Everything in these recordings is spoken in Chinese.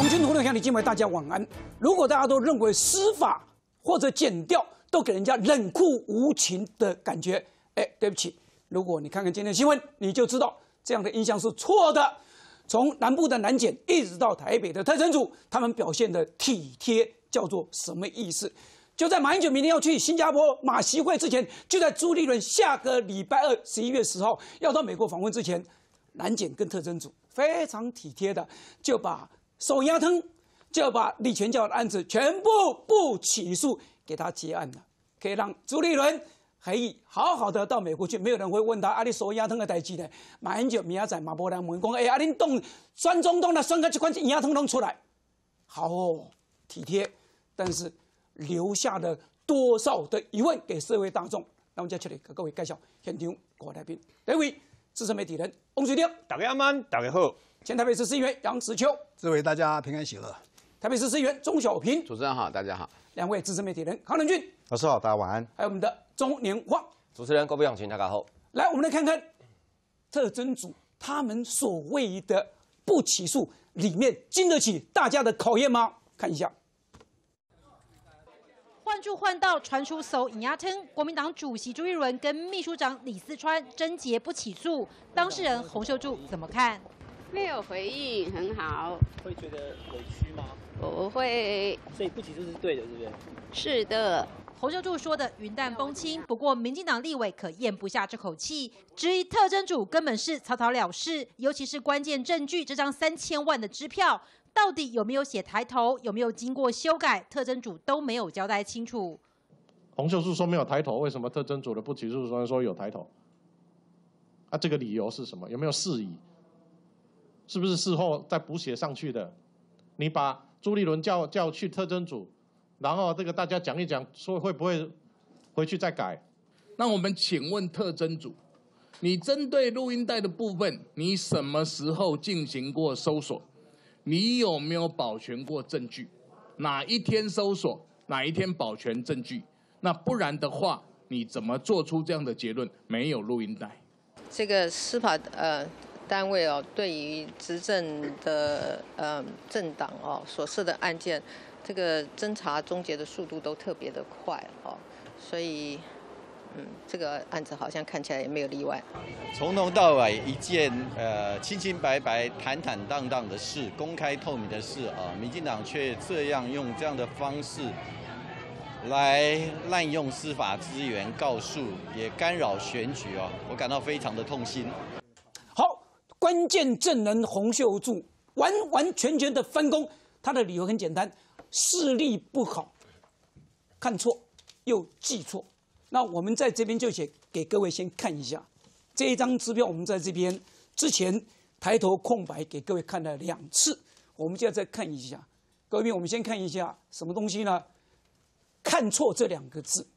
重军同南向你敬晚，大家晚安。如果大家都认为司法或者剪掉都给人家冷酷无情的感觉，哎，对不起，如果你看看今天的新闻，你就知道这样的印象是错的。从南部的南检一直到台北的特侦组，他们表现的体贴叫做什么意思？就在马英九明天要去新加坡马席会之前，就在朱立伦下个礼拜二十一月十号要到美国访问之前，南检跟特侦组非常体贴的就把。手压疼，就把李全教的案子全部不起诉，给他结案了，可以让朱立伦可以好好的到美国去，没有人会问他阿里手压疼的代志马英九、明仔仔马伯良问讲，哎，阿里动酸中东的钻个这款手压疼拢出来，好体贴，但是留下了多少的疑问给社会大众？那我们这来给各位介绍，先听郭台宾，这位资深媒体人翁水丁，大家晚安，大家好。前台北市议员杨石秋，祝位大家平安喜乐。台北市议员钟小平，主持人好，大家好。两位资深媒体人康仁俊，老师好，大家晚安。还有我们的钟年旺，主持人郭不永，请大家好。来，我们来看看特征组他们所谓的不起诉，里面经得起大家的考验吗？看一下。换住换道传出手尹亚琛，国民党主席朱立伦跟秘书长李四川贞节不起诉，当事人洪秀柱怎么看？没有回应，很好。会觉得委屈吗？不会。所以不起诉是对的，是不是？是的。洪秀柱说的云淡风轻，不过民进党立委可咽不下这口气。至疑特征组，根本是草草了事，尤其是关键证据这张三千万的支票，到底有没有写抬头，有没有经过修改，特征组都没有交代清楚。洪秀柱说没有抬头，为什么特征组的不起诉说说有抬头？啊，这个理由是什么？有没有示意？是不是事后再补写上去的？你把朱立伦叫叫去特征组，然后这个大家讲一讲，说会不会回去再改？那我们请问特征组，你针对录音带的部分，你什么时候进行过搜索？你有没有保全过证据？哪一天搜索？哪一天保全证据？那不然的话，你怎么做出这样的结论？没有录音带？这个司法呃。单位哦，对于执政的呃政党哦所涉的案件，这个侦查终结的速度都特别的快哦，所以嗯，这个案子好像看起来也没有例外。从头到尾一件呃清清白白、坦坦荡荡的事，公开透明的事啊，民进党却这样用这样的方式来滥用司法资源，告诉也干扰选举哦，我感到非常的痛心。关键证人洪秀柱完完全全的翻供，他的理由很简单：视力不好，看错又记错。那我们在这边就写给各位先看一下这一张支票。我们在这边之前抬头空白给各位看了两次，我们现在再看一下。各位，我们先看一下什么东西呢？看错这两个字，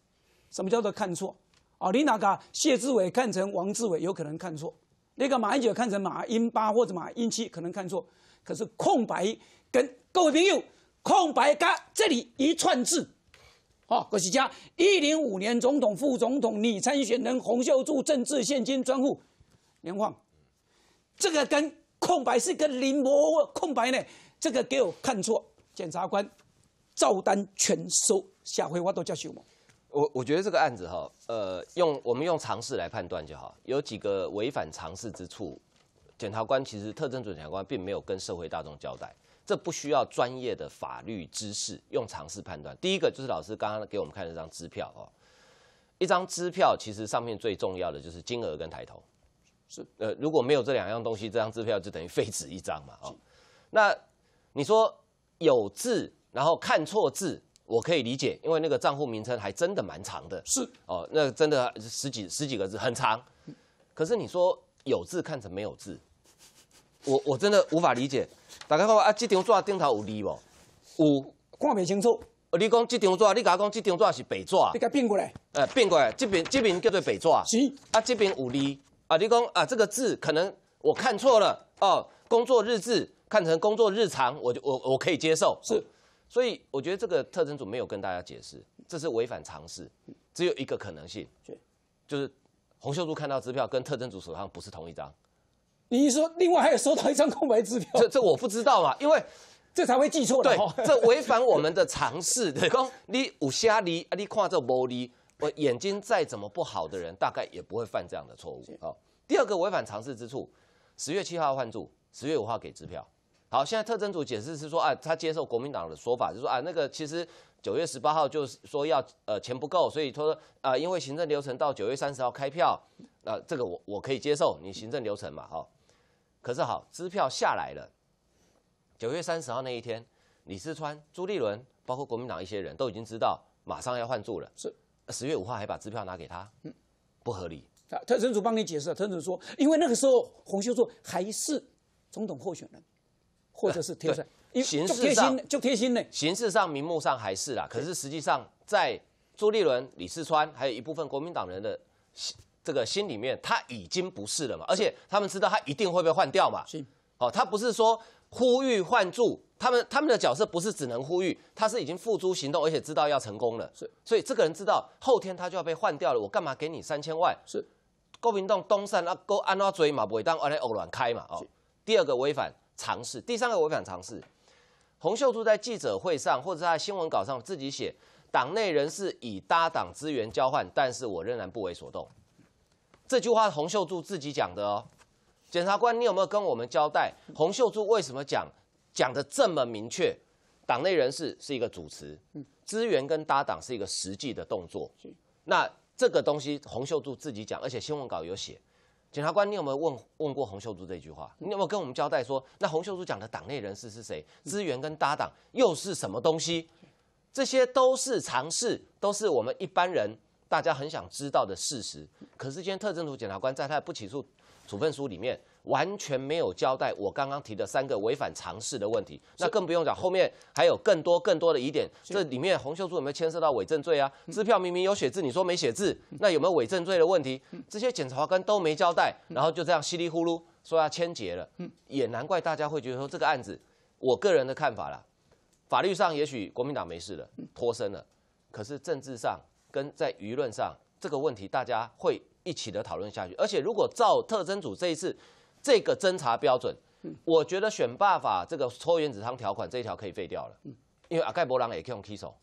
什么叫做看错啊？林达卡谢志伟看成王志伟，有可能看错。那个马英九看成马英八或者马英七，可能看错。可是空白跟各位朋友，空白嘎，这里一串字，好，我是加一零五年总统副总统拟参选人洪秀柱政治现金专户连晃，这个跟空白是跟临摹空白呢，这个给我看错，检察官照单全收。下回我都叫修王。我我觉得这个案子哈，呃，用我们用常识来判断就好，有几个违反常识之处，检察官其实特征组检察官并没有跟社会大众交代，这不需要专业的法律知识用常识判断。第一个就是老师刚刚给我们看这张支票哦，一张支票其实上面最重要的就是金额跟抬头，是呃如果没有这两样东西，这张支票就等于废纸一张嘛啊。那你说有字，然后看错字。我可以理解，因为那个账户名称还真的蛮长的。是哦，那真的十几十几个字，很长。可是你说有字看成没有字，我我真的无法理解。大家看啊，这张纸顶头有字不？有看不清楚。你讲这张纸，你讲这张纸是北纸啊？你他变过来。呃，变过来这边这边叫做北纸。是啊，这边有字啊。你讲啊，这个字可能我看错了哦。工作日志看成工作日常，我就我我可以接受。是。所以我觉得这个特征组没有跟大家解释，这是违反常识，只有一个可能性，就是洪秀柱看到支票跟特征组手上不是同一张。你一说，另外还有收到一张空白支票。这这我不知道嘛，因为 这才会记错对，这违反我们的常识。对，讲你有瞎啊？你看这玻璃，我眼睛再怎么不好的人，大概也不会犯这样的错误。好，第二个违反常识之处，十月七号换注，十月五号给支票。好，现在特征组解释是说，啊，他接受国民党的说法，就是说，啊，那个其实九月十八号就是说要呃钱不够，所以他说，呃，因为行政流程到九月三十号开票，那这个我我可以接受你行政流程嘛，哈。可是好，支票下来了，九月三十号那一天，李志川、朱立伦，包括国民党一些人都已经知道马上要换住了。是，十月五号还把支票拿给他，嗯，不合理。啊，特征组帮你解释，特征组说，因为那个时候洪秀柱还是总统候选人。或者是贴身，形式上就贴心呢。形式上、名目上还是啦，可是实际上，在朱立伦、李世川还有一部分国民党人的这个心里面，他已经不是了嘛。而且他们知道他一定会被换掉嘛。是哦，他不是说呼吁换住。他们他们的角色不是只能呼吁，他是已经付诸行动，而且知道要成功了。是，所以这个人知道后天他就要被换掉了，我干嘛给你三千万？是，国民党东山啊，够安那追嘛，不会当安来偶乱开嘛哦。第二个违反。尝试第三个，我违反尝试。洪秀柱在记者会上或者在新闻稿上自己写：“党内人士以搭党资源交换，但是我仍然不为所动。”这句话洪秀柱自己讲的哦。检察官，你有没有跟我们交代洪秀柱为什么讲讲的这么明确？党内人士是一个主持，资源跟搭党是一个实际的动作。那这个东西洪秀柱自己讲，而且新闻稿有写。检察官，你有没有问问过洪秀柱这句话？你有没有跟我们交代说，那洪秀柱讲的党内人士是谁？资源跟搭档又是什么东西？这些都是常识，都是我们一般人大家很想知道的事实。可是今天特征组检察官在他的不起诉处分书里面。完全没有交代我刚刚提的三个违反常识的问题，那更不用讲，后面还有更多更多的疑点。这里面洪秀柱有没有牵涉到伪证罪啊？支票明明有写字，你说没写字，那有没有伪证罪的问题？这些检察官都没交代，然后就这样稀里糊涂说要签结了。也难怪大家会觉得说这个案子，我个人的看法啦，法律上也许国民党没事了，脱身了，可是政治上跟在舆论上这个问题，大家会一起的讨论下去。而且如果照特征组这一次。这个侦查标准，我觉得选罢法这个抽原子汤条款这一条可以废掉了，因为阿盖伯朗也可以用 Kissel，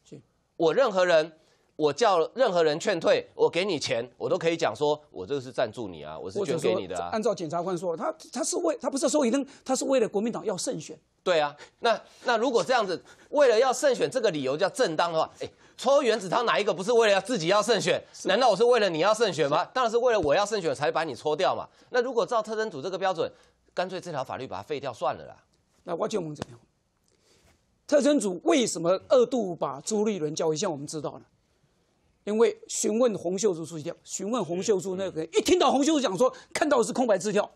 我任何人。我叫任何人劝退，我给你钱，我都可以讲说，我这个是赞助你啊，我是捐给你的啊。按照检察官说，他他是为他不是收定，他是为了国民党要胜选。对啊，那那如果这样子，为了要胜选这个理由叫正当的话，哎，抽原子汤哪一个不是为了要自己要胜选？难道我是为了你要胜选吗？当然是为了我要胜选才把你抽掉嘛。那如果照特征组这个标准，干脆这条法律把它废掉算了啦。那我就问怎样？特征组为什么二度把朱立伦叫一下，我们知道了。因为询问洪秀柱，书记，调，询问洪秀柱那个人，一听到洪秀柱讲说看到是空白支票，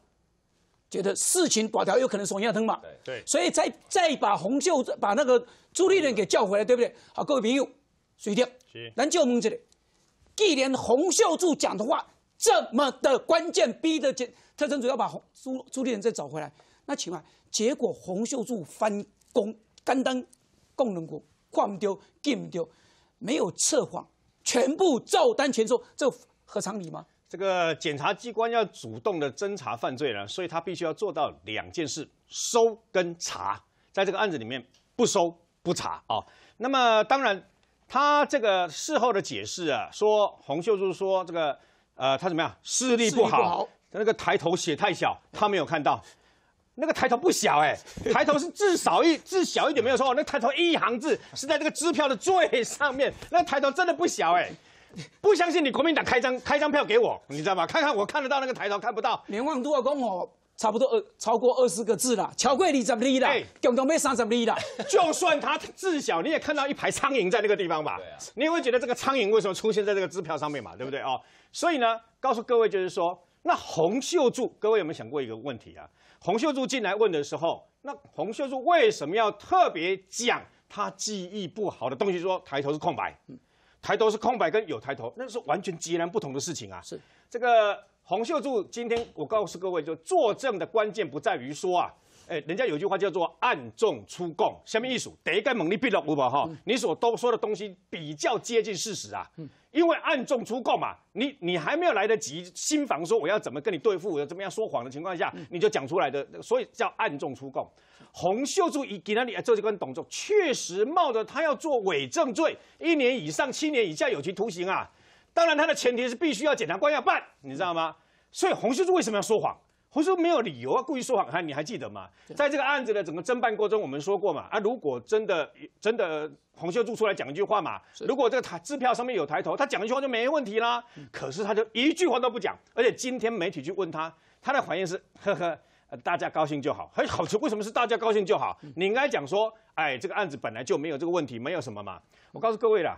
觉得事情短条有可能是假的嘛？对，所以再再把洪秀柱、把那个朱立伦给叫回来，对不对？好，各位朋友，注意听，咱就蒙这里。既然洪秀柱讲的话这么的关键，逼的紧，特侦主要把洪朱朱立伦再找回来。那请问，结果洪秀柱翻供，甘当共荣国挂不丢，丢没有测谎。全部照单全收，这合常理吗？这个检察机关要主动的侦查犯罪呢，所以他必须要做到两件事：收跟查。在这个案子里面，不收不查啊。那么当然，他这个事后的解释啊，说洪秀柱说这个，呃，他怎么样视力不好，他那个抬头写太小，他没有看到。那个抬头不小哎，抬头是至少一字小一点没有错。那抬头一行字是在这个支票的最上面，那抬头真的不小哎。不相信你国民党开张开张票给我，你知道吗？看看我看得到那个抬头看不到，连望都要不我。差不多二超过二十个字了。乔贵怎十的了，江东没三十立了。就算它字小，你也看到一排苍蝇在那个地方吧？你也会觉得这个苍蝇为什么出现在这个支票上面嘛？对不对哦？所以呢，告诉各位就是说，那洪秀柱，各位有没有想过一个问题啊？洪秀柱进来问的时候，那洪秀柱为什么要特别讲他记忆不好的东西？说抬头是空白，抬头是空白跟有抬头，那是完全截然不同的事情啊！是这个洪秀柱今天我告诉各位，就作证的关键不在于说啊。人家有句话叫做“暗中出供”，下面一数得一个猛力必朗五吧哈，你所都说的东西比较接近事实啊，因为暗中出供嘛，你你还没有来得及新房说我要怎么跟你对付，要怎么样说谎的情况下，你就讲出来的，所以叫暗中出供。洪秀柱以给那里，这就跟董卓确实冒着他要做伪证罪，一年以上七年以下有期徒刑啊，当然他的前提是必须要检察官要办，你知道吗？所以洪秀柱为什么要说谎？我说没有理由啊，故意说谎，还你还记得吗？在这个案子的整个侦办过程我们说过嘛，啊，如果真的真的洪秀柱出来讲一句话嘛，如果这个台支票上面有抬头，他讲一句话就没问题啦。可是他就一句话都不讲，而且今天媒体去问他，他的反应是：呵呵，大家高兴就好。还好处为什么是大家高兴就好？你应该讲说，哎，这个案子本来就没有这个问题，没有什么嘛。我告诉各位啦。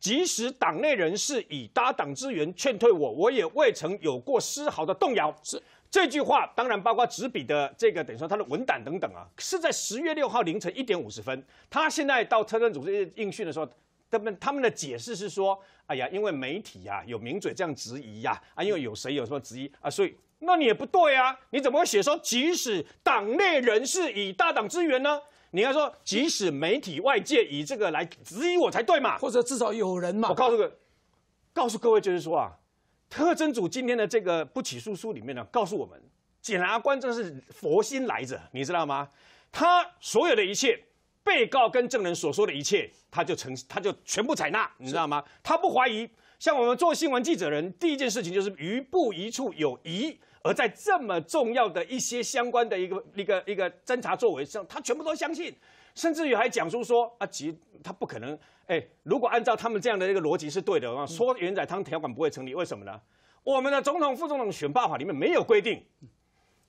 即使党内人士以搭党资源劝退我，我也未曾有过丝毫的动摇。是。这句话当然包括纸笔的这个，等于说他的文胆等等啊，是在十月六号凌晨一点五十分。他现在到特侦组应讯的时候，他们他们的解释是说：“哎呀，因为媒体呀有名嘴这样质疑呀，啊，因为有谁有什么质疑啊，所以那你也不对呀，你怎么写说即使党内人士以大党支援呢？你要说即使媒体外界以这个来质疑我才对嘛，或者至少有人嘛。”我告诉告诉各位就是说啊。特侦组今天的这个不起诉书里面呢，告诉我们，检察官真是佛心来着，你知道吗？他所有的一切，被告跟证人所说的一切，他就承，他就全部采纳，你知道吗？他不怀疑。像我们做新闻记者人，第一件事情就是于不疑处有疑，而在这么重要的一些相关的一个一个一个侦查作为上，他全部都相信。甚至于还讲出说啊，其实他不可能。哎，如果按照他们这样的一个逻辑是对的，说原仔汤条款不会成立，为什么呢？我们的总统副总统选罢法里面没有规定，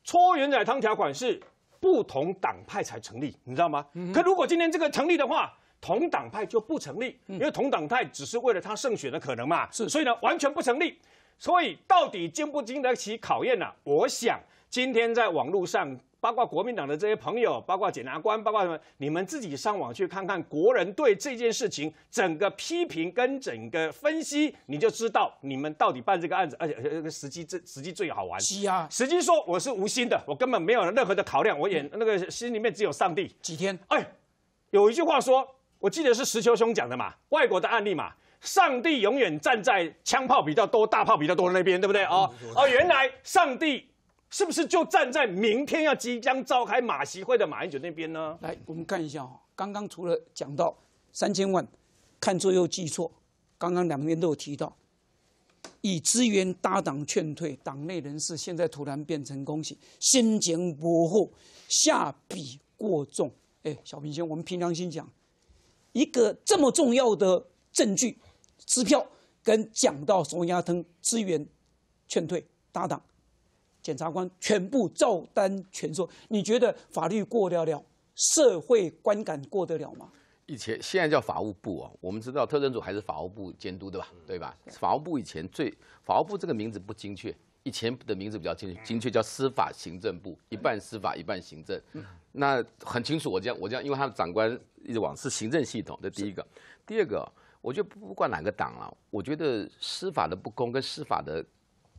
搓原仔汤条款是不同党派才成立，你知道吗？可如果今天这个成立的话，同党派就不成立，因为同党派只是为了他胜选的可能嘛。是，所以呢，完全不成立。所以到底经不经得起考验呢？我想今天在网络上。包括国民党的这些朋友，包括检察官，包括什么？你们自己上网去看看，国人对这件事情整个批评跟整个分析，你就知道你们到底办这个案子，而且时机最时机最好玩。是啊，时机说我是无心的，我根本没有任何的考量，我演那个心里面只有上帝。几天？哎，有一句话说，我记得是石秋兄讲的嘛，外国的案例嘛，上帝永远站在枪炮比较多、大炮比较多的那边，对不对哦哦，原来上帝。是不是就站在明天要即将召开马席会的马英九那边呢？来，我们看一下哦。刚刚除了讲到三千万，看错又记错。刚刚两边都有提到，以资源搭档劝退党内人士，现在突然变成恭喜，先捡薄货，下笔过重。哎，小平兄，我们平常心讲，一个这么重要的证据支票，跟讲到苏亚腾资源劝退搭档。检察官全部照单全收，你觉得法律过得了，社会观感过得了吗？以前现在叫法务部啊，我们知道特征组还是法务部监督的吧？对吧？法务部以前最法务部这个名字不精确，以前的名字比较精确，精确叫司法行政部，一半司法一半行政。那很清楚，我这样我这样，因为他的长官一直往是行政系统。这第一个，第二个，我觉得不管哪个党啊，我觉得司法的不公跟司法的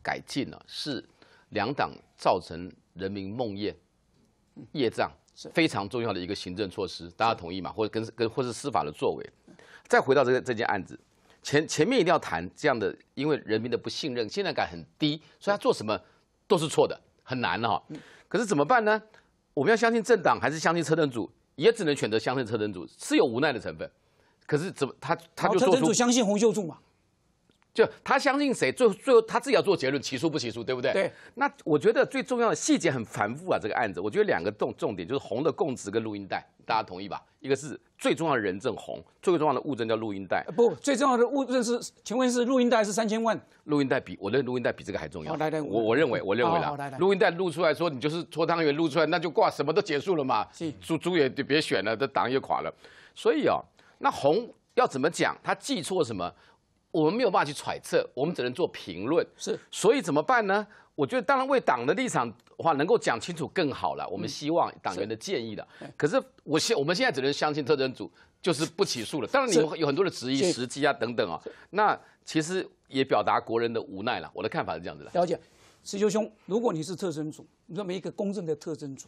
改进啊是。两党造成人民梦魇、业障，是非常重要的一个行政措施，大家同意吗？或者跟跟，或是司法的作为。再回到这个这件案子，前前面一定要谈这样的，因为人民的不信任，信任感很低，所以他做什么都是错的，很难哈。可是怎么办呢？我们要相信政党，还是相信车灯组？也只能选择相信车灯组，是有无奈的成分。可是怎么他他就说，车震组相信洪秀柱嘛？就他相信谁，最后最后他自己要做结论，起诉不起诉，对不对？对。那我觉得最重要的细节很繁复啊，这个案子。我觉得两个重重点就是红的供词跟录音带，大家同意吧？一个是最重要的人证红，最重要的物证叫录音带。不，最重要的物证是，请问是录音带还是三千万？录音带比，我认录音带比这个还重要。好，来来。我我认为，我认为啦。录音带录出来说，你就是搓汤圆录出来，那就挂，什么都结束了嘛。是。猪猪也就别选了，这党也垮了。所以啊，那红要怎么讲？他记错什么？我们没有办法去揣测，我们只能做评论。是，所以怎么办呢？我觉得当然为党的立场话能够讲清楚更好了。我们希望党员的建议的。可是我现我们现在只能相信特征组就是不起诉了。当然你们有很多的质疑时机啊等等啊。那其实也表达国人的无奈了。我的看法是这样子的。了解，石秋兄，如果你是特征组，说每一个公正的特征组，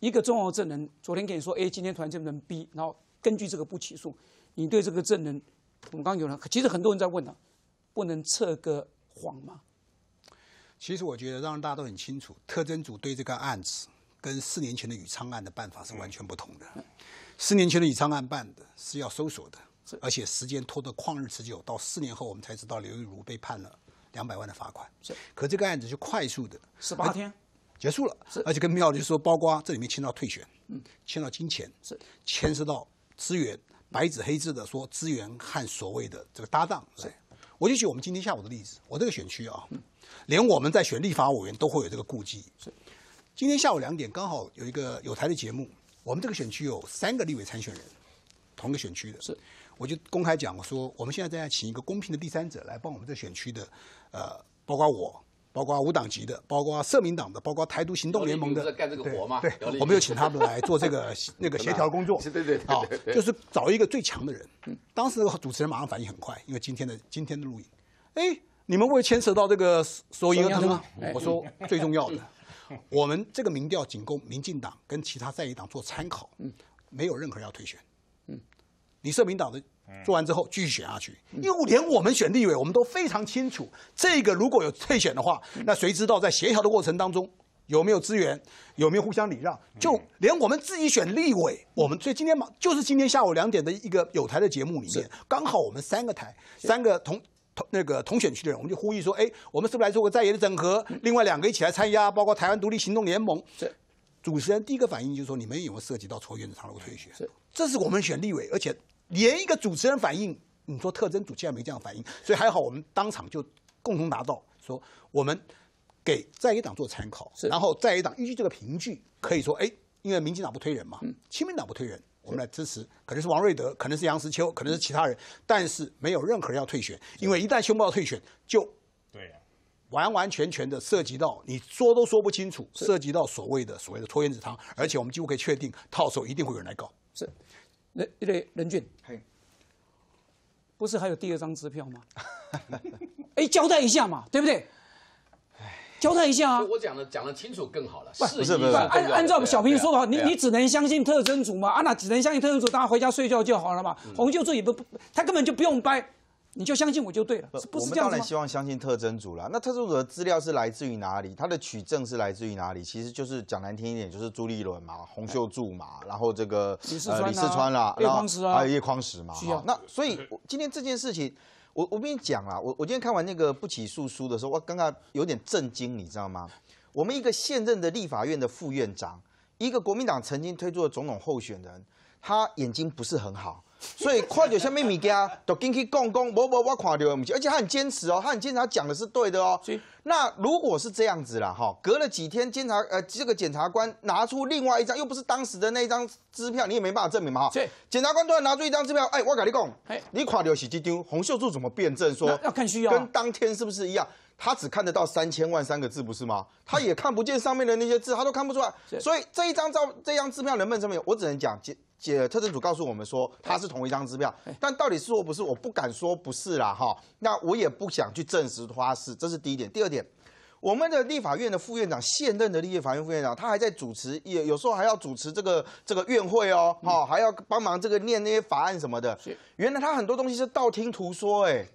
一个重要证人昨天跟你说 A，今天团然证人 B，然后根据这个不起诉，你对这个证人？我们刚有人，其实很多人在问了，不能撤个谎吗？其实我觉得让大家都很清楚，特征组对这个案子跟四年前的宇昌案的办法是完全不同的。四年前的宇昌案办的是要搜索的，而且时间拖得旷日持久，到四年后我们才知道刘玉茹被判了两百万的罚款。是，可这个案子是快速的，十八天结束了，而且更妙的就是说，包括这里面牵到退选，嗯，牵到金钱，是牵涉到资源。白纸黑字的说资源和所谓的这个搭档，是，我就举我们今天下午的例子，我这个选区啊，连我们在选立法委员都会有这个顾忌。是，今天下午两点刚好有一个有台的节目，我们这个选区有三个立委参选人，同个选区的，是，我就公开讲我说，我们现在正在请一个公平的第三者来帮我们这选区的，呃，包括我。包括无党籍的，包括社民党的，包括台独行动联盟的，干这个活嘛？对，我们又请他们来做这个 那个协调工作。对对对，啊，就是找一个最强的人。嗯，当时主持人马上反应很快，因为今天的今天的录影，哎，你们会牵涉到这个所有银啊？我说最重要的，我们这个民调仅供民进党跟其他在野党做参考，没有任何人要退选。嗯，你社民党的。做完之后继续选下去，因为连我们选立委，我们都非常清楚，这个如果有退选的话，那谁知道在协调的过程当中有没有资源，有没有互相礼让？就连我们自己选立委，我们所以今天嘛，就是今天下午两点的一个有台的节目里面，刚好我们三个台，三个同同那个同选区的人，我们就呼吁说，哎，我们是不是来做个在野的整合？另外两个一起来参加，包括台湾独立行动联盟。是，主持人第一个反应就是说，你们有没有涉及到抽烟的长路退选？是，这是我们选立委，而且。连一个主持人反应，你说特征组竟然没这样反应，所以还好我们当场就共同拿到，说我们给在野党做参考，然后在野党依据这个凭据，可以说，哎，因为民进党不推人嘛，亲民党不推人，我们来支持，可能是王瑞德，可能是杨石秋，可能是其他人，但是没有任何人要退选，因为一旦宣布退选，就对，完完全全的涉及到你说都说不清楚，涉及到所谓的所谓的拖延子汤，而且我们几乎可以确定，到时候一定会有人来告。是。一对人俊，还不是还有第二张支票吗？哎，交代一下嘛，对不对？交代一下啊！我讲的讲的清楚更好了，不是不是，按按照小平说的话，你你只能相信特征组嘛？啊，那只能相信特征组，大家回家睡觉就好了嘛。洪秀柱也不不，他根本就不用掰。你就相信我就对了，不，我们当然希望相信特征组了。那特征组的资料是来自于哪里？它的取证是来自于哪里？其实就是讲难听一点，就是朱立伦嘛、洪秀柱嘛，然后这个李世川了，叶匡啊，还有叶匡时嘛。那所以今天这件事情，我我跟你讲啊，我我今天看完那个不起诉书的时候，我刚刚有点震惊，你知道吗？我们一个现任的立法院的副院长，一个国民党曾经推出的总统候选人，他眼睛不是很好。所以看到下面物件，都进去讲讲。我我我看到的物件，而且他很坚持哦，他很坚持，他讲的是对的哦。那如果是这样子啦，哈，隔了几天，监察呃，这个检察官拿出另外一张，又不是当时的那一张支票，你也没办法证明嘛，哈。是。检察官突然拿出一张支票，哎，我跟你讲，哎，你垮掉洗衣丢？洪秀柱怎么辩证说要看需要？跟当天是不是一样？他只看得到三千万三个字，不是吗？他也看不见上面的那些字，他都看不出来。所以这一张照，这张支票能不能证明？我只能讲，检。解特侦组告诉我们说，他是同一张支票，但到底是或不是，我不敢说不是啦，哈，那我也不想去证实他是，这是第一点。第二点，我们的立法院的副院长，现任的立法院副院长，他还在主持，也有时候还要主持这个这个院会哦，哈，还要帮忙这个念那些法案什么的。原来他很多东西是道听途说，哎。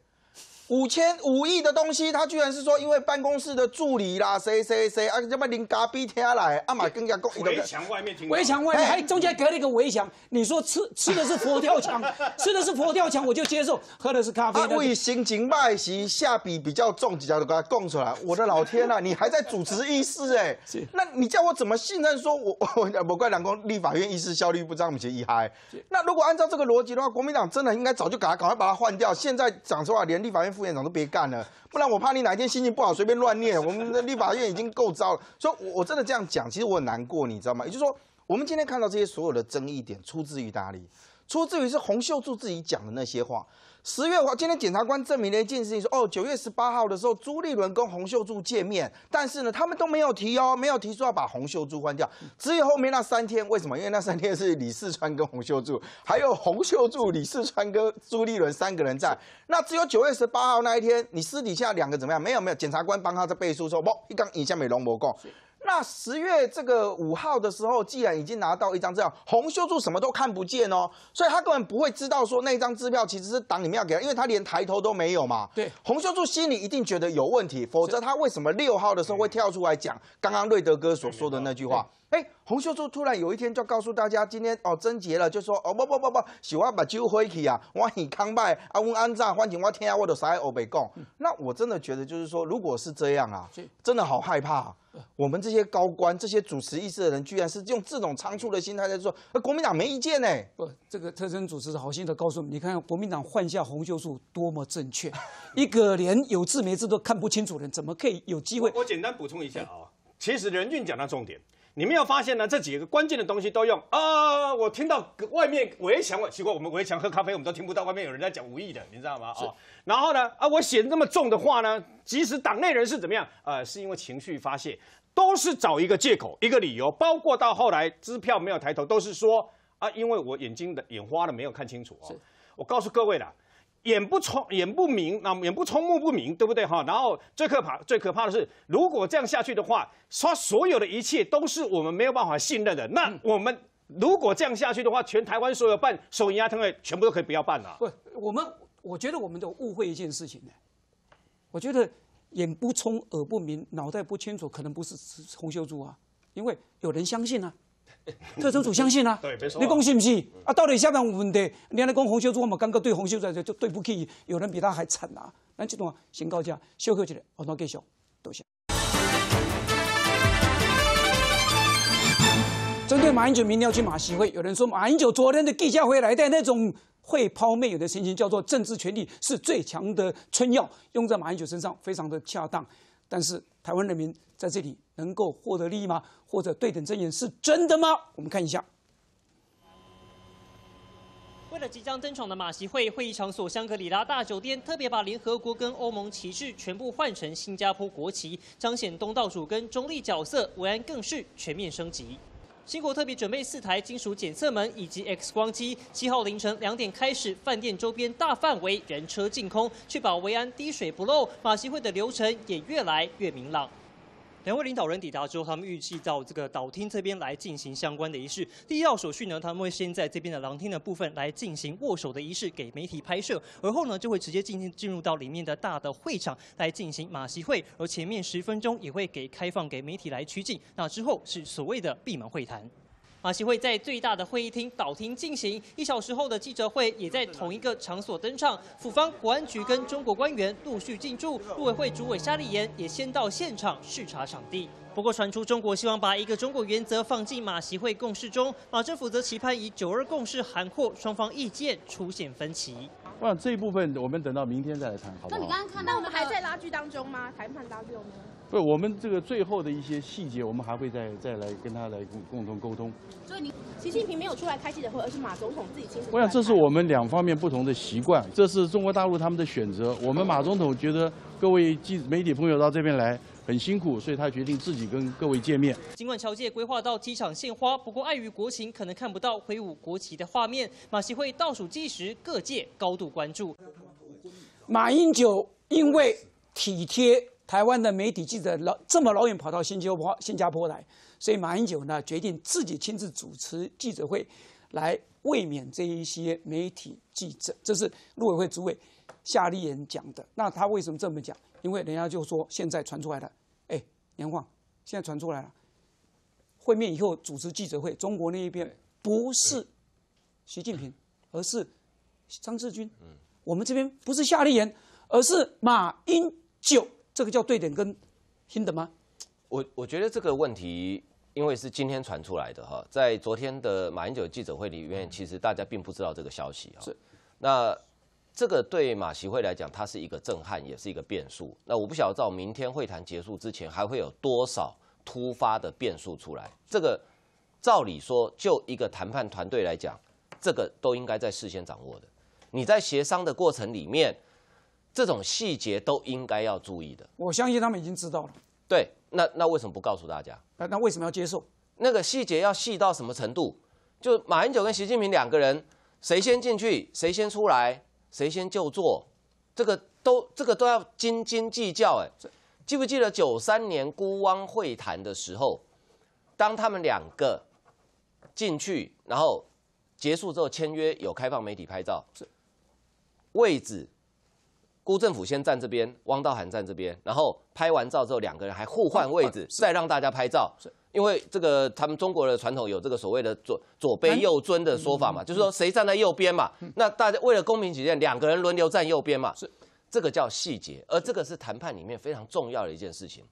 五千五亿的东西，他居然是说，因为办公室的助理啦，谁谁谁，啊，这么零嘎逼贴来，阿玛更加供围墙外面，围墙外面还中间隔了一个围墙，你说吃吃的是佛跳墙，吃的是佛跳墙，我就接受，喝的是咖啡。为心情卖席下笔比较重，几下就给他供出来。我的老天呐，你还在主持议事哎？那你叫我怎么信任？说 我我我怪两公立法院议事效率不彰，我们觉得遗憾。那如果按照这个逻辑的话，国民党真的应该早就赶他赶快把他换掉。现在讲实话，连立法院。副院长都别干了，不然我怕你哪一天心情不好随便乱念。我们的立法院已经够糟了，所以我我真的这样讲，其实我很难过，你知道吗？也就是说，我们今天看到这些所有的争议点，出自于哪里？出自于是洪秀柱自己讲的那些话。十月的话，今天检察官证明了一件事情，说哦，九月十八号的时候，朱立伦跟洪秀柱见面，但是呢，他们都没有提哦，没有提出要把洪秀柱换掉。只有后面那三天，为什么？因为那三天是李四川跟洪秀柱，还有洪秀柱、李四川跟朱立伦三个人在。那只有九月十八号那一天，你私底下两个怎么样？没有没有，检察官帮他在背书说不，一刚影像美容魔关那十月这个五号的时候，既然已经拿到一张这样，洪秀柱什么都看不见哦，所以他根本不会知道说那张支票其实是党里面要给他，因为他连抬头都没有嘛。对，洪秀柱心里一定觉得有问题，否则他为什么六号的时候会跳出来讲刚刚瑞德哥所说的那句话？哎，洪秀柱突然有一天就告诉大家，今天哦，贞洁了，就说哦不不不不，喜欢把酒回去啊，我喜康拜啊，我安葬，欢喜我听我的啥欧北讲。那我真的觉得，就是说，如果是这样啊，真的好害怕。我们这些高官，这些主持意识的人，居然是用这种仓促的心态在说，国民党没意见呢。不，这个特侦主是好心的告诉你看国民党换下洪秀柱多么正确，一个连有字没字都看不清楚的人，怎么可以有机会？我简单补充一下啊，其实人俊讲到重点。你没有发现呢？这几个关键的东西都用啊！我听到外面围墙，奇怪，我们围墙喝咖啡，我们都听不到外面有人在讲无意的，你知道吗？啊，然后呢？啊，我写的那么重的话呢，即使党内人士怎么样，呃，是因为情绪发泄，都是找一个借口、一个理由。包括到后来支票没有抬头，都是说啊，因为我眼睛的眼花了，没有看清楚啊。我告诉各位了。眼不聪，眼不明，那眼不聪，目不明，对不对哈？然后最可怕，最可怕的是，如果这样下去的话，他所有的一切都是我们没有办法信任的。那我们如果这样下去的话，全台湾所有办手银牙疼会，全部都可以不要办了。不，我们我觉得我们都误会一件事情呢。我觉得眼不聪，耳不明，脑袋不清楚，可能不是洪秀柱啊，因为有人相信啊。特侦组相信啊，对，没错、你讲是不是？啊，到底下面有问题？你安尼讲洪秀柱，我们刚刚对洪秀柱就就对不起，有人比他还惨啊！那这种先告诫，修复起来，我拿给小多谢。针对马英九明天要去马席会，有人说马英九昨天的回家会来的那种会抛媚眼的心情，叫做政治权力是最强的春药，用在马英九身上非常的恰当。但是台湾人民在这里能够获得利益吗？或者对等尊严是真的吗？我们看一下。为了即将登场的马席会，会议场所香格里拉大酒店特别把联合国跟欧盟旗帜全部换成新加坡国旗，彰显东道主跟中立角色，维安更是全面升级。新国特别准备四台金属检测门以及 X 光机，七号凌晨两点开始，饭店周边大范围人车禁空，确保维安滴水不漏。马协会的流程也越来越明朗。两位领导人抵达之后，他们预计到这个岛厅这边来进行相关的仪式。第一道手续呢，他们会先在这边的廊厅的部分来进行握手的仪式，给媒体拍摄。而后呢，就会直接进进入到里面的大的会场来进行马席会。而前面十分钟也会给开放给媒体来取景。那之后是所谓的闭门会谈。马席会在最大的会议厅岛厅进行，一小时后的记者会也在同一个场所登场。府方国安局跟中国官员陆续进驻，陆委会主委沙利言也先到现场视察场地。不过传出中国希望把一个中国原则放进马席会共事中，马政府则期盼以九二共事涵括双方意见出现分歧。我想这一部分我们等到明天再来谈，好不？那你刚刚看，那我们还在拉锯当中吗？谈判拉锯吗？我们这个最后的一些细节，我们还会再再来跟他来共同沟通。所以，你习近平没有出来开记者会，而是马总统自己亲自。我想，这是我们两方面不同的习惯，这是中国大陆他们的选择。我们马总统觉得各位记媒体朋友到这边来很辛苦，所以他决定自己跟各位见面。尽管侨界规划到机场献花，不过碍于国情，可能看不到挥舞国旗的画面。马习会倒数计时，各界高度关注。马英九因为体贴。台湾的媒体记者老这么老远跑到新加坡新加坡来，所以马英九呢决定自己亲自主持记者会，来慰勉这一些媒体记者。这是陆委会主委夏立言讲的。那他为什么这么讲？因为人家就说现在传出来了，哎，杨晃，现在传出来了，会面以后主持记者会，中国那一边不是习近平，而是张志军，嗯，我们这边不是夏立言，而是马英九。这个叫对点跟新的吗？我我觉得这个问题，因为是今天传出来的哈，在昨天的马英九记者会里面，其实大家并不知道这个消息哈。是，那这个对马习会来讲，它是一个震撼，也是一个变数。那我不晓得，到明天会谈结束之前，还会有多少突发的变数出来？这个照理说，就一个谈判团队来讲，这个都应该在事先掌握的。你在协商的过程里面。这种细节都应该要注意的。我相信他们已经知道了。对，那那为什么不告诉大家？那那为什么要接受？那个细节要细到什么程度？就马英九跟习近平两个人，谁先进去，谁先出来，谁先就座，这个都这个都要斤斤计较。哎，记不记得九三年孤汪会谈的时候，当他们两个进去，然后结束之后签约，有开放媒体拍照，位置。辜政府先站这边，汪道涵站这边，然后拍完照之后，两个人还互换位置，再让大家拍照。是，因为这个他们中国的传统有这个所谓的左左卑右尊的说法嘛，就是说谁站在右边嘛。那大家为了公平起见，两个人轮流站右边嘛。是，这个叫细节，而这个是谈判里面非常重要的一件事情。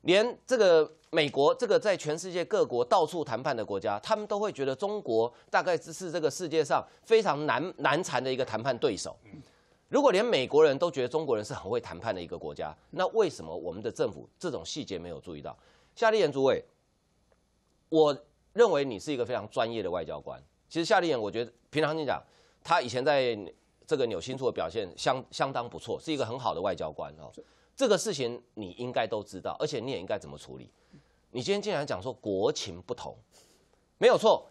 连这个美国这个在全世界各国到处谈判的国家，他们都会觉得中国大概只是这个世界上非常难难缠的一个谈判对手。如果连美国人都觉得中国人是很会谈判的一个国家，那为什么我们的政府这种细节没有注意到？夏立言诸位，我认为你是一个非常专业的外交官。其实夏立言，我觉得平常心讲，他以前在这个纽新处的表现相相当不错，是一个很好的外交官哦。这个事情你应该都知道，而且你也应该怎么处理。你今天竟然讲说国情不同，没有错。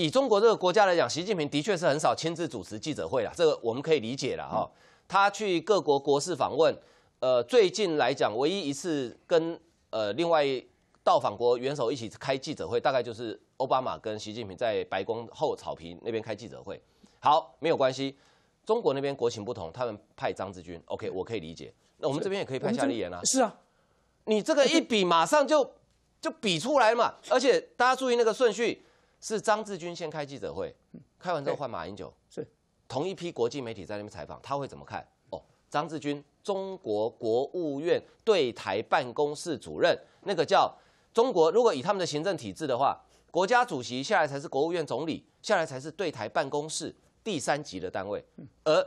以中国这个国家来讲，习近平的确是很少亲自主持记者会了，这个我们可以理解了哈。他去各国国事访问，呃，最近来讲唯一一次跟呃另外到访国元首一起开记者会，大概就是奥巴马跟习近平在白宫后草坪那边开记者会。好，没有关系，中国那边国情不同，他们派张志军 o k 我可以理解。那我们这边也可以派夏立言啊。是啊，你这个一比马上就就比出来嘛。而且大家注意那个顺序。是张志军先开记者会，开完之后换马英九，是同一批国际媒体在那边采访，他会怎么看？哦，张志军，中国国务院对台办公室主任，那个叫中国，如果以他们的行政体制的话，国家主席下来才是国务院总理，下来才是对台办公室第三级的单位，而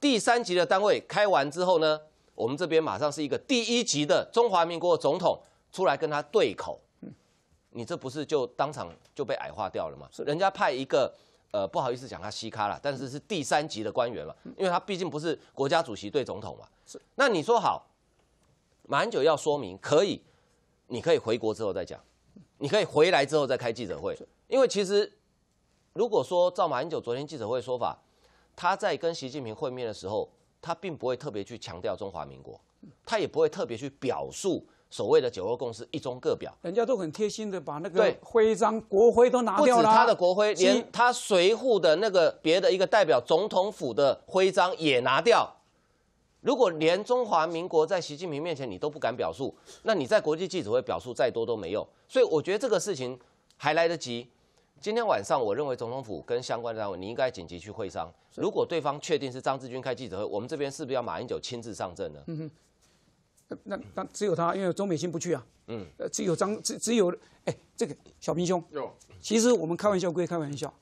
第三级的单位开完之后呢，我们这边马上是一个第一级的中华民国总统出来跟他对口。你这不是就当场就被矮化掉了吗？是人家派一个，呃，不好意思讲他西卡了，但是是第三级的官员嘛，因为他毕竟不是国家主席对总统嘛。是那你说好，马英九要说明可以，你可以回国之后再讲，你可以回来之后再开记者会，因为其实如果说照马英九昨天记者会说法，他在跟习近平会面的时候，他并不会特别去强调中华民国，他也不会特别去表述。所谓的九二共识一中各表，人家都很贴心的把那个徽章国徽都拿掉了。不止他的国徽，连他随扈的那个别的一个代表总统府的徽章也拿掉。如果连中华民国在习近平面前你都不敢表述，那你在国际记者会表述再多都没用。所以我觉得这个事情还来得及。今天晚上，我认为总统府跟相关单位你应该紧急去会商。如果对方确定是张志军开记者会，我们这边是不是要马英九亲自上阵呢？嗯哼。那那只有他，因为钟美心不去啊。嗯，只有张，只只有哎，这个小平兄。有。其实我们开玩笑归开玩笑，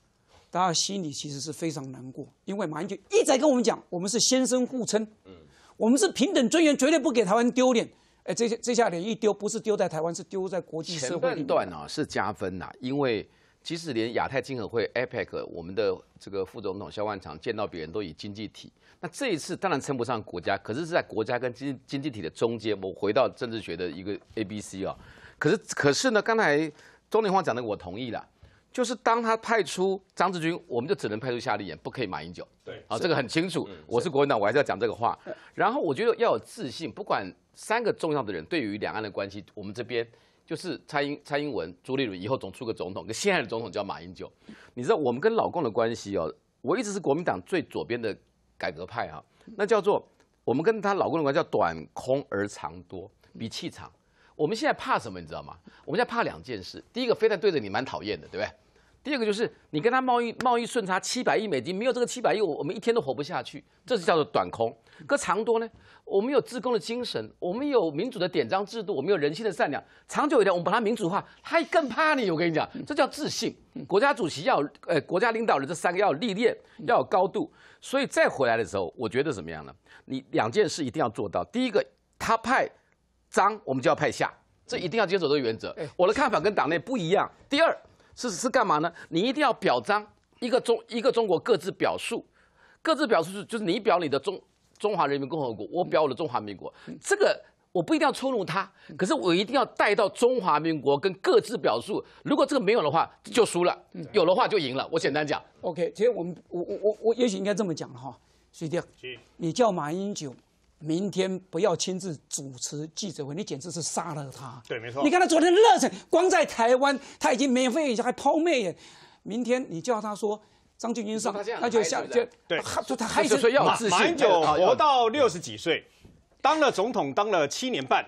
大家心里其实是非常难过，因为马英九一再跟我们讲，我们是先生互称，嗯，我们是平等尊严，绝对不给台湾丢脸。哎，这些这下脸一丢，不是丢在台湾，是丢在国际社会。前半段啊是加分呐，因为。即使连亚太经合会 （APEC） 我们的这个副总统肖万长见到别人都以经济体，那这一次当然称不上国家。可是，是在国家跟经经济体的中间，我回到政治学的一个 A、B、C 啊。可是，可是呢，刚才钟林芳讲的我同意了，就是当他派出张志军，我们就只能派出夏立言，不可以马英九。对，啊，这个很清楚。我是国民党，我还是要讲这个话。然后，我觉得要有自信，不管三个重要的人对于两岸的关系，我们这边。就是蔡英蔡英文、朱立伦以后总出个总统，跟现在的总统叫马英九。你知道我们跟老共的关系哦？我一直是国民党最左边的改革派啊，那叫做我们跟他老共的关系叫短空而长多，比气场。我们现在怕什么？你知道吗？我们现在怕两件事，第一个非但对着你蛮讨厌的，对不对？第二个就是你跟他贸易贸易顺差七百亿美金，没有这个七百亿，我我们一天都活不下去。这就叫做短空。可长多呢？我们有自贡的精神，我们有民主的典章制度，我们有人性的善良。长久一点，我们把它民主化，他更怕你。我跟你讲，这叫自信。国家主席要，呃，国家领导人这三个要有历练，要有高度。所以再回来的时候，我觉得怎么样呢？你两件事一定要做到。第一个，他派张，我们就要派下，这一定要坚守这个原则。我的看法跟党内不一样。第二。是是干嘛呢？你一定要表彰一个中一个中国各自表述，各自表述是就是你表你的中中华人民共和国，我表我的中华民国。这个我不一定要出入他，可是我一定要带到中华民国跟各自表述。如果这个没有的话就输了，有的话就赢了。我简单讲。OK，其实我们我我我我也许应该这么讲哈，水弟，你叫马英九。明天不要亲自主持记者会，你简直是杀了他。对，没错。你看他昨天热成，光在台湾他已经免费，还抛媚眼。明天你叫他说张俊英上，他就下就。对，他他还是要自信。满九活到六十几岁，当了总统当了七年半。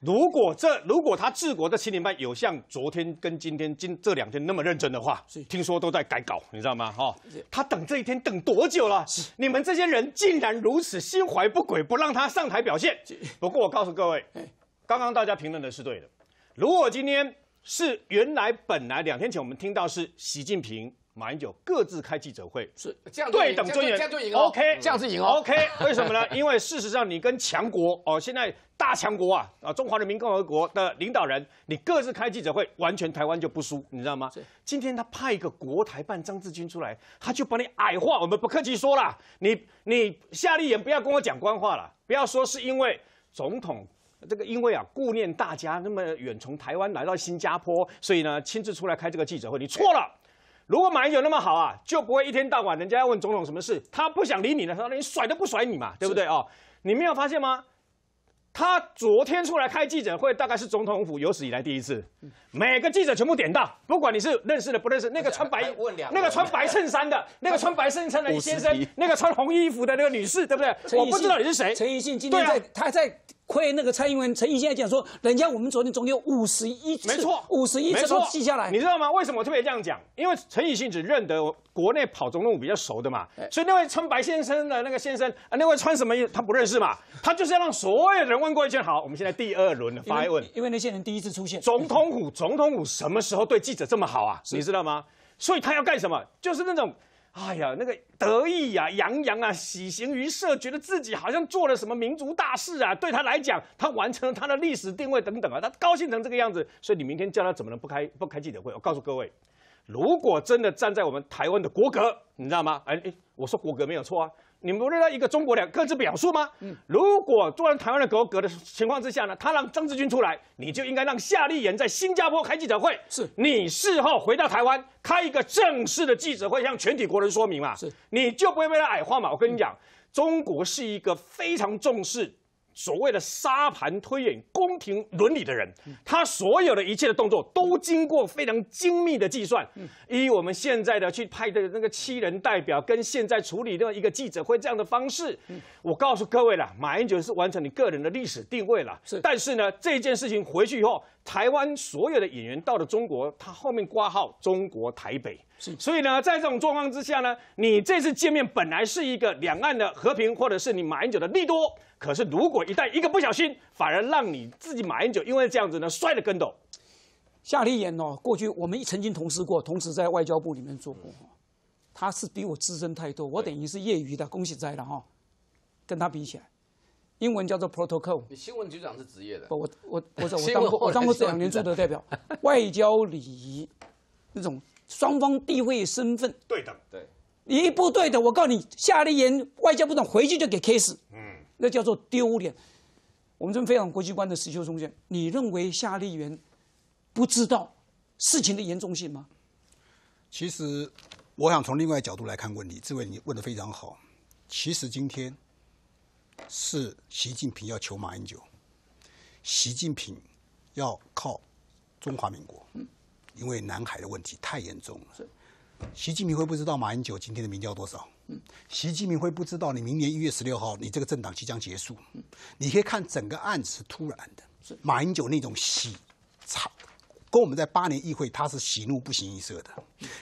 如果这，如果他治国的七年半有像昨天跟今天今这两天那么认真的话，听说都在改稿，你知道吗？哈，他等这一天等多久了？你们这些人竟然如此心怀不轨，不让他上台表现。不过我告诉各位，刚刚大家评论的是对的。如果今天是原来本来两天前我们听到是习近平。马英九各自开记者会是这样，对等尊严，这样就赢 OK，这样子赢 OK，为什么呢？因为事实上，你跟强国哦，现在大强国啊，啊，中华人民共和国的领导人，你各自开记者会，完全台湾就不输，你知道吗？今天他派一个国台办张志军出来，他就把你矮化。我们不客气说了，你你夏立言不要跟我讲官话了，不要说是因为总统这个因为啊顾念大家那么远从台湾来到新加坡，所以呢亲自出来开这个记者会，你错了。如果马英九那么好啊，就不会一天到晚人家要问总统什么事，他不想理你的时候，连甩都不甩你嘛，对不对哦？你没有发现吗？他昨天出来开记者会，大概是总统府有史以来第一次，每个记者全部点到，不管你是认识的不认识，那个穿白那个穿白衬衫的，那个穿白衬衫的先生，那个穿红衣服的那个女士，对不对？我不知道你是谁。陈奕迅今天在，他在。亏那个蔡英文、陈以现在讲说，人家我们昨天总有五十一次，没错，五十一次都记下来。你知道吗？为什么特别这样讲？因为陈以信只认得国内跑总统府比较熟的嘛，所以那位穿白先生的那个先生，啊，那位穿什么衣他不认识嘛，他就是要让所有人问过一圈。好，我们现在第二轮的发问，因为那些人第一次出现。总统府，总统府什么时候对记者这么好啊？你知道吗？所以他要干什么？就是那种。哎呀，那个得意呀，洋洋啊，喜形于色，觉得自己好像做了什么民族大事啊。对他来讲，他完成了他的历史定位等等啊，他高兴成这个样子。所以你明天叫他怎么能不开不开记者会？我告诉各位。如果真的站在我们台湾的国格，你知道吗？哎哎，我说国格没有错啊，你们不认他一个中国两各自表述吗？嗯，如果做台湾的国格的情况之下呢，他让张志军出来，你就应该让夏立言在新加坡开记者会，是，你事后回到台湾开一个正式的记者会，向全体国人说明嘛，是，你就不会被他矮化嘛。我跟你讲，中国是一个非常重视。所谓的沙盘推演、宫廷伦理的人，他所有的一切的动作都经过非常精密的计算。以我们现在的去派的那个七人代表，跟现在处理的一个记者会这样的方式，我告诉各位了，马英九是完成你个人的历史定位了。是，但是呢，这件事情回去以后，台湾所有的演员到了中国，他后面挂号中国台北。所以呢，在这种状况之下呢，你这次见面本来是一个两岸的和平，或者是你马英九的利多，可是，如果一旦一个不小心，反而让你自己马英九因为这样子呢摔了跟斗。夏立言哦，过去我们曾经同事过，同时在外交部里面做过。他是比我资深太多，我等于是业余的恭喜在了哈。跟他比起来，英文叫做 protocol。新闻局长是职业的。不，我我我是我当过我当过这两年做的代表，外交礼仪那种双方地位身份对等。对，一不对等，我告诉你，夏立言外交部长回去就给 case。那叫做丢脸。我们这边非常国际观的史修中间，你认为夏立言不知道事情的严重性吗？其实我想从另外角度来看问题，这位你问的非常好。其实今天是习近平要求马英九，习近平要靠中华民国，因为南海的问题太严重了。习近平会不知道马英九今天的民调多少？习近平会不知道你明年一月十六号你这个政党即将结束。你可以看整个案子是突然的。马英九那种喜，差，跟我们在八年议会他是喜怒不形于色的。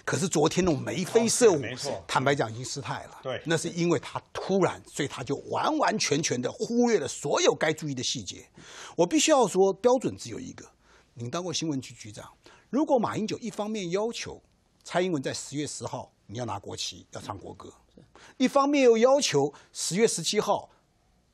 可是昨天那种眉飞色舞，坦白讲已经失态了。对，那是因为他突然，所以他就完完全全的忽略了所有该注意的细节。我必须要说标准只有一个。你当过新闻局局长，如果马英九一方面要求。蔡英文在十月十号，你要拿国旗，要唱国歌。一方面又要求十月十七号，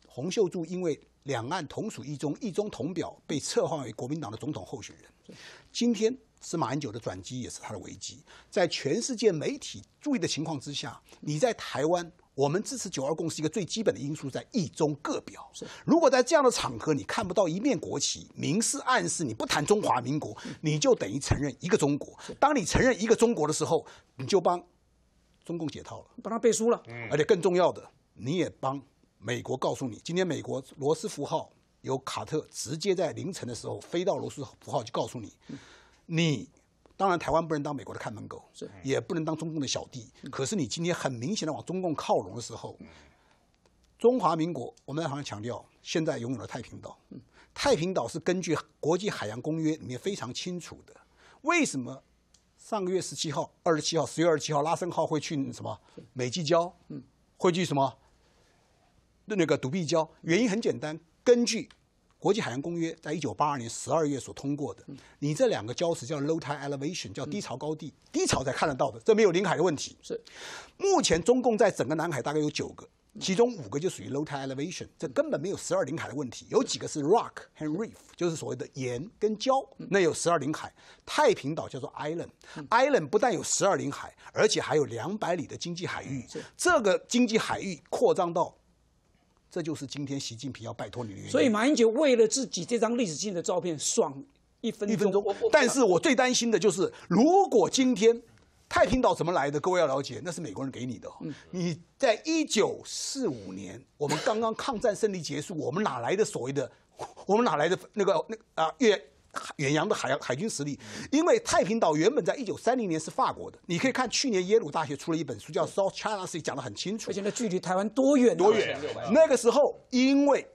洪秀柱因为两岸同属一中，一中同表，被册换为国民党的总统候选人。今天是马英九的转机，也是他的危机。在全世界媒体注意的情况之下，你在台湾。我们支持九二共是一个最基本的因素，在一中各表。如果在这样的场合你看不到一面国旗，明示暗示你不谈中华民国，你就等于承认一个中国。当你承认一个中国的时候，你就帮中共解套了，帮他背书了。而且更重要的，你也帮美国告诉你，今天美国罗斯福号由卡特直接在凌晨的时候飞到罗斯福号，就告诉你，你。当然，台湾不能当美国的看门狗，也不能当中共的小弟。可是你今天很明显的往中共靠拢的时候，中华民国，我们好像强调现在拥有了太平岛。太平岛是根据国际海洋公约里面非常清楚的。为什么上个月十七号、二十七号、十月二十七号拉森号会去什么美济礁？会去什么那个独臂礁？原因很简单，根据。国际海洋公约在一九八二年十二月所通过的，你这两个礁石叫 low tide elevation，叫低潮高地，低潮才看得到的，这没有领海的问题。是，目前中共在整个南海大概有九个，其中五个就属于 low tide elevation，这根本没有十二领海的问题。有几个是 rock 和 reef，就是所谓的盐跟礁，那有十二领海。太平岛叫做 island，island 不但有十二领海，而且还有两百里的经济海域。这个经济海域扩张到。这就是今天习近平要拜托你。的原因。所以马英九为了自己这张历史性的照片，爽一分钟。一分钟。但是我最担心的就是，如果今天，太平岛怎么来的？各位要了解，那是美国人给你的。你在一九四五年，我们刚刚抗战胜利结束，我们哪来的所谓的，我们哪来的那个那啊越？远洋的海洋海军实力，因为太平岛原本在一九三零年是法国的，你可以看去年耶鲁大学出了一本书叫《South China Sea》，讲得很清楚。而且那距离台湾多远？多远？那个时候，因为。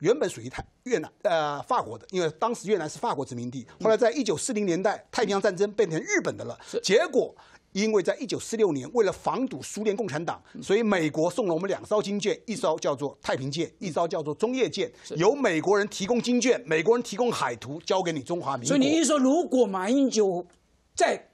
原本属于太越南，呃，法国的，因为当时越南是法国殖民地。后来在一九四零年代，太平洋战争变成日本的了。结果，因为在一九四六年，为了防堵苏联共产党，所以美国送了我们两艘军舰，一艘叫做太平舰，一艘叫做中业舰，由美国人提供军舰，美国人提供海图，交给你中华民国。所以你一说，如果马英九，在。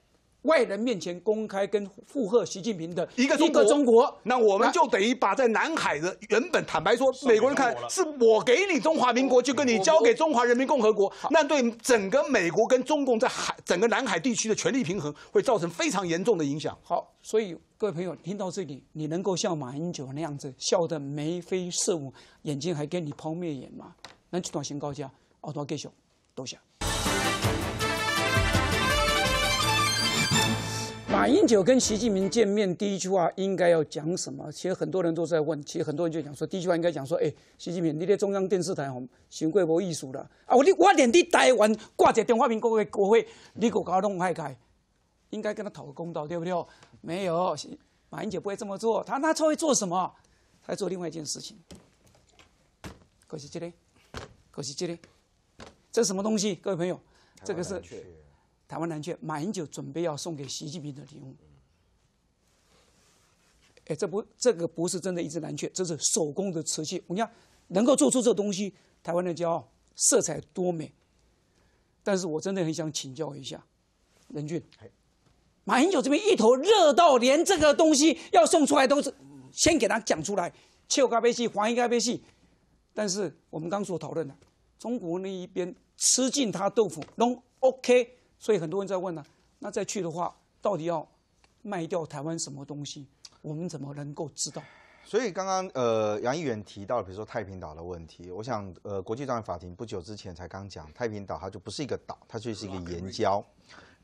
外人面前公开跟附和习近平的一个中国，那我们就等于把在南海的原本坦白说，美国人看是我给你中华民国，就跟你交给中华人民共和国，那对整个美国跟中共在海整个南海地区的权力平衡会造成非常严重的影响。好，所以各位朋友听到这里，你能够像马英九那样子笑得眉飞色舞，眼睛还跟你抛媚眼吗？能去段新高价奥多给 o 多谢。马英九跟习近平见面第一句话应该要讲什么？其实很多人都在问。其实很多人就讲说，第一句话应该讲说：“哎，习近平，你在中央电视台，我们贵国艺术了啊！我你我连你台湾挂着中华民国的国徽，你给我搞弄开开，应该跟他讨个公道，对不对？”没有，马英九不会这么做。他那他会做什么？他做另外一件事情。可惜这里，可惜这里，这是什么东西？各位朋友，这个是。台湾南雀，马英九准备要送给习近平的礼物。哎，这不，这个不是真的，一只蓝雀，这是手工的瓷器。你看，能够做出这东西，台湾的骄傲，色彩多美。但是我真的很想请教一下，蓝俊，马英九这边一头热到连这个东西要送出来都是，先给他讲出来，青咖啡系，黄咖啡器。但是我们刚刚所讨论的，中国那一边吃尽他豆腐，都 OK。所以很多人在问呢，那再去的话，到底要卖掉台湾什么东西？我们怎么能够知道？所以刚刚呃，杨议员提到，比如说太平岛的问题，我想呃，国际法案法庭不久之前才刚讲，太平岛它就不是一个岛，它就是一个岩礁。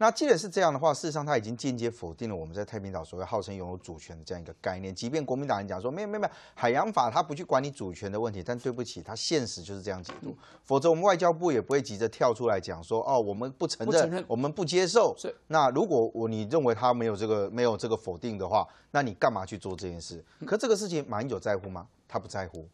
那既然是这样的话，事实上他已经间接否定了我们在太平岛所谓号称拥有主权的这样一个概念。即便国民党人讲说没有没有海洋法，他不去管你主权的问题，但对不起，他现实就是这样解读。否则我们外交部也不会急着跳出来讲说哦，我们不承认，我们不接受。那如果我你认为他没有这个没有这个否定的话，那你干嘛去做这件事？可这个事情马英九在乎吗？他不在乎。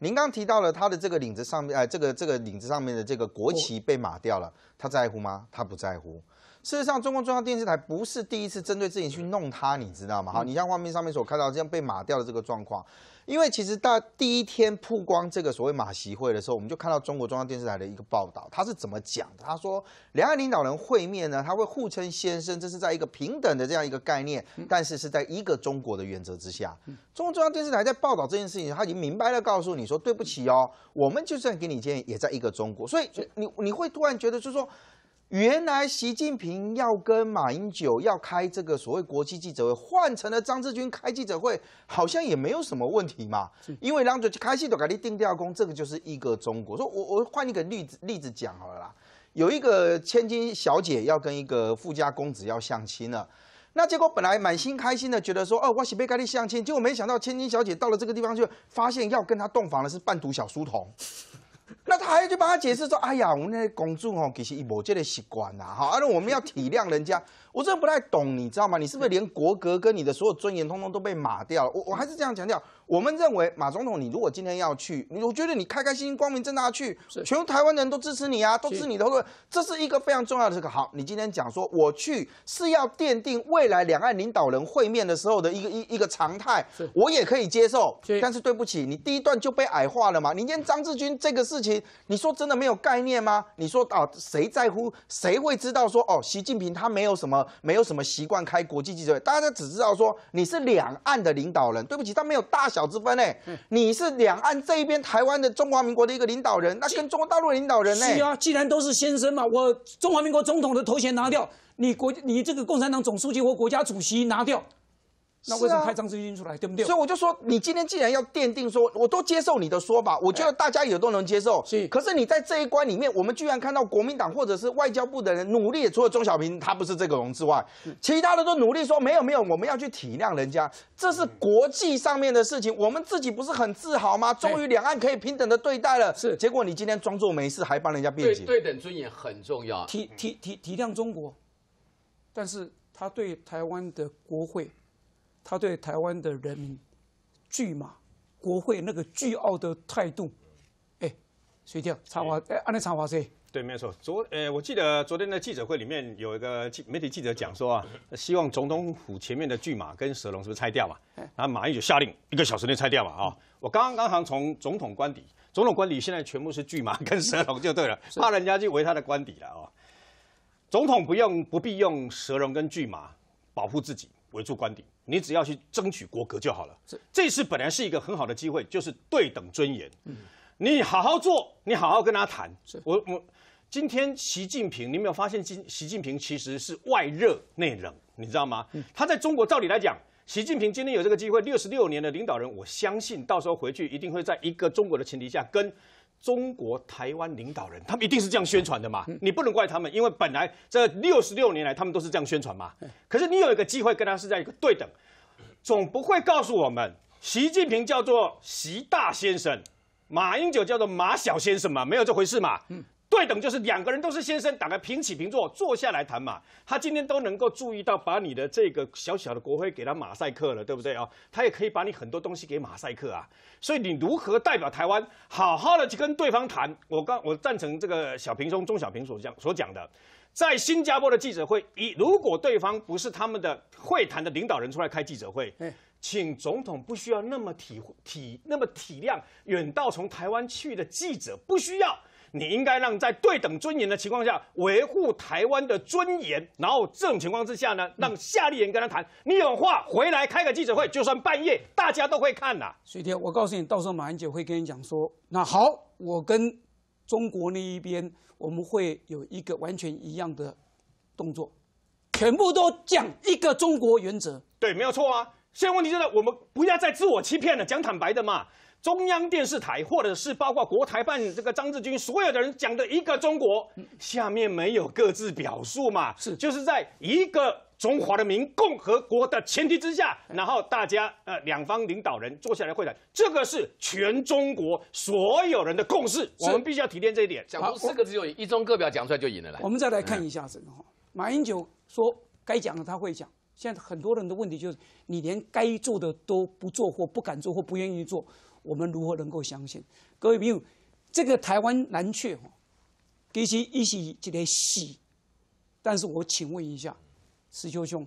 您刚提到了他的这个领子上面，哎，这个这个领子上面的这个国旗被码掉了，他在乎吗？他不在乎。事实上，中共中央电视台不是第一次针对自己去弄它，你知道吗？好，你像画面上面所看到这样被码掉的这个状况，因为其实到第一天曝光这个所谓马席会的时候，我们就看到中国中央电视台的一个报道，他是怎么讲的？他说两岸领导人会面呢，他会互称先生，这是在一个平等的这样一个概念，但是是在一个中国的原则之下。中国中央电视台在报道这件事情，他已经明白的告诉你说，对不起哦，我们就算给你建议，也在一个中国，所以你你会突然觉得就是说。原来习近平要跟马英九要开这个所谓国际记者会，换成了张志军开记者会，好像也没有什么问题嘛。因为让最开系的给你定调工，这个就是一个中国。说我我换一个例子例子讲好了啦，有一个千金小姐要跟一个富家公子要相亲了，那结果本来满心开心的觉得说，哦，我喜被跟你相亲，结果没想到千金小姐到了这个地方就发现要跟她洞房的是半读小书童。那他还就帮他解释说：“哎呀，我们那公主哦，其实伊无这个习惯呐，哈，而我们要体谅人家。”我真的不太懂，你知道吗？你是不是连国格跟你的所有尊严通通都被抹掉了？我我还是这样强调，我们认为马总统，你如果今天要去，我觉得你开开心心、光明正大去，全台湾人都支持你啊，都支持你。他说，这是一个非常重要的这个。好，你今天讲说我去是要奠定未来两岸领导人会面的时候的一个一一个常态，我也可以接受。但是对不起，你第一段就被矮化了嘛？你今天张志军这个事情，你说真的没有概念吗？你说啊，谁在乎？谁会知道说哦，习近平他没有什么？没有什么习惯开国际记者会，大家只知道说你是两岸的领导人。对不起，他没有大小之分嘞。你是两岸这一边台湾的中华民国的一个领导人，那跟中国大陆领导人呢？是啊，既然都是先生嘛，我中华民国总统的头衔拿掉，你国你这个共产党总书记或国家主席拿掉。那为什么派张志军出来，对不对？所以我就说，你今天既然要奠定说，我都接受你的说法，我觉得大家也都能接受。是。可是你在这一关里面，我们居然看到国民党或者是外交部的人努力，除了钟小平他不是这个容之外，其他的都努力说没有没有，我们要去体谅人家，这是国际上面的事情，我们自己不是很自豪吗？终于两岸可以平等的对待了。是。结果你今天装作没事，还帮人家辩解。对对等尊严很重要。体体体体谅中国，但是他对台湾的国会。他对台湾的人民、巨马、国会那个巨傲的态度，哎，谁掉查华？哎，安尼查华谁？对，没有错。昨，呃，我记得昨天的记者会里面有一个记媒体记者讲说，希望总统府前面的巨马跟蛇龙是不是拆掉嘛？然后马英九下令，一个小时内拆掉嘛？啊，我刚刚好从总统官邸，总统官邸现在全部是巨马跟蛇龙就对了，怕人家去围他的官邸了啊。总统不用不必用蛇龙跟巨马保护自己，围住官邸。你只要去争取国格就好了。这次本来是一个很好的机会，就是对等尊严。嗯，你好好做，你好好跟他谈。我我今天习近平，你没有发现，习习近平其实是外热内冷，你知道吗？他在中国照理来讲，习近平今天有这个机会，六十六年的领导人，我相信到时候回去一定会在一个中国的前提下跟。中国台湾领导人，他们一定是这样宣传的嘛？你不能怪他们，因为本来这六十六年来，他们都是这样宣传嘛。可是你有一个机会跟他是在一个对等，总不会告诉我们，习近平叫做习大先生，马英九叫做马小先生嘛？没有这回事嘛？对等就是两个人都是先生，打个平起平坐，坐下来谈嘛。他今天都能够注意到，把你的这个小小的国徽给他马赛克了，对不对啊？他也可以把你很多东西给马赛克啊。所以你如何代表台湾，好好的去跟对方谈？我刚我赞成这个小平兄、钟小平所讲所讲的，在新加坡的记者会，一如果对方不是他们的会谈的领导人出来开记者会，请总统不需要那么体体那么体谅，远到从台湾去的记者不需要。你应该让在对等尊严的情况下维护台湾的尊严，然后这种情况之下呢，让夏立言跟他谈。你有话回来开个记者会，就算半夜，大家都会看呐。水天，我告诉你，到时候马英九会跟你讲说，那好，我跟中国那一边，我们会有一个完全一样的动作，全部都讲一个中国原则。对，没有错啊。现在问题就是，我们不要再自我欺骗了，讲坦白的嘛。中央电视台，或者是包括国台办这个张志军，所有的人讲的一个中国，下面没有各自表述嘛？是，就是在一个中华的民共和国的前提之下，然后大家呃两方领导人坐下来会谈，这个是全中国所有人的共识，我们必须要提炼这一点。好，四个字就一中各表讲出来就赢了。来，我们再来看一下子哈，马英九说该讲的他会讲，现在很多人的问题就是你连该做的都不做，或不敢做，或不愿意做。我们如何能够相信？各位朋友，这个台湾南雀哈，必须一洗就得洗。但是我请问一下，石秋兄，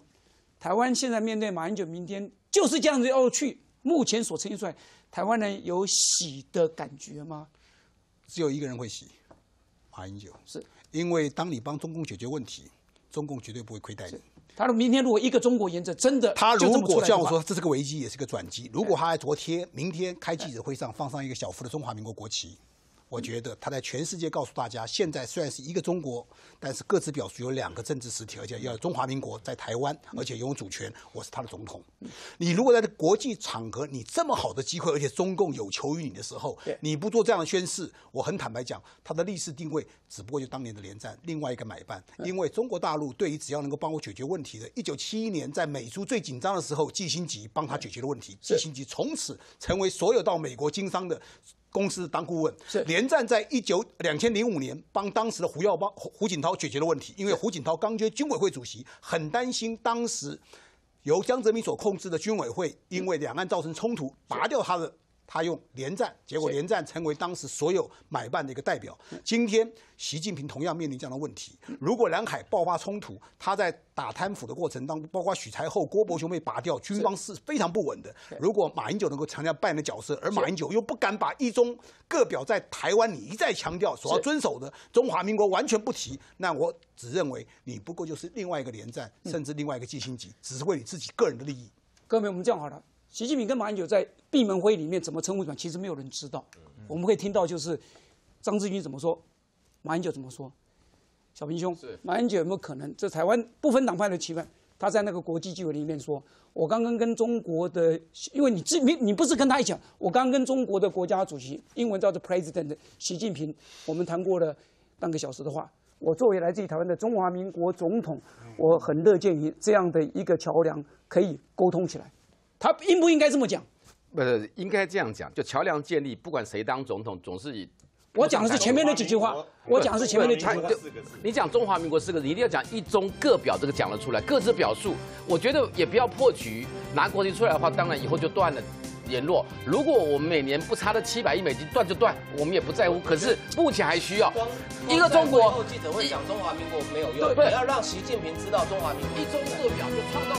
台湾现在面对马英九，明天就是这样子要去。目前所呈现出，来，台湾人有喜的感觉吗？只有一个人会喜，马英九。是，因为当你帮中共解决问题，中共绝对不会亏待你。他说：“明天如果一个中国原则真的，他如果像我说，这是个危机，也是个转机。如果他昨天、明天开记者会上放上一个小幅的中华民国国旗。”我觉得他在全世界告诉大家，现在虽然是一个中国，但是各自表述有两个政治实体，而且要中华民国在台湾，而且拥有主权。我是他的总统。你如果在国际场合，你这么好的机会，而且中共有求于你的时候，你不做这样的宣誓，我很坦白讲，他的历史定位只不过就当年的连战另外一个买办，因为中国大陆对于只要能够帮我解决问题的，一九七一年在美苏最紧张的时候，季新吉帮他解决了问题。季新吉从此成为所有到美国经商的。公司当顾问是连战，在一九两千零五年帮当时的胡耀邦、胡胡锦涛解决了问题，因为胡锦涛刚接军委会主席，很担心当时由江泽民所控制的军委会，因为两岸造成冲突，拔掉他的。他用连战，结果连战成为当时所有买办的一个代表。今天习近平同样面临这样的问题。如果南海爆发冲突，他在打贪腐的过程当中，包括许才厚、郭伯雄被拔掉，军方是非常不稳的。如果马英九能够强调扮演的角色，而马英九又不敢把一中各表在台湾里一再强调所要遵守的中华民国完全不提，那我只认为你不过就是另外一个连战，甚至另外一个季星级，只是为你自己个人的利益。各位，我们这样好了。习近平跟马英九在闭门会里面怎么称呼呢？其实没有人知道。我们会听到就是张志军怎么说，马英九怎么说。小平兄，马英九有没有可能这台湾不分党派的气氛？他在那个国际记者里面说：“我刚刚跟中国的，因为你这你你不是跟他一起。我刚刚跟中国的国家主席，英文叫做 President 习近平，我们谈过了半个小时的话。我作为来自于台湾的中华民国总统，我很乐见于这样的一个桥梁可以沟通起来。”他应不应该这么讲？不是应该这样讲，就桥梁建立，不管谁当总统，总是以。我讲的是前面那几句话，我讲的是前面那几句话。你讲中华民国四个，你一定要讲一中各表这个讲了出来，各自表述。我觉得也不要破局，拿国旗出来的话，当然以后就断了联络。如果我们每年不差这七百亿美金，断就断，我们也不在乎。可是目前还需要。一个中国记者会讲中华民国没有用，对，要让习近平知道中华民国。一中各表就创造。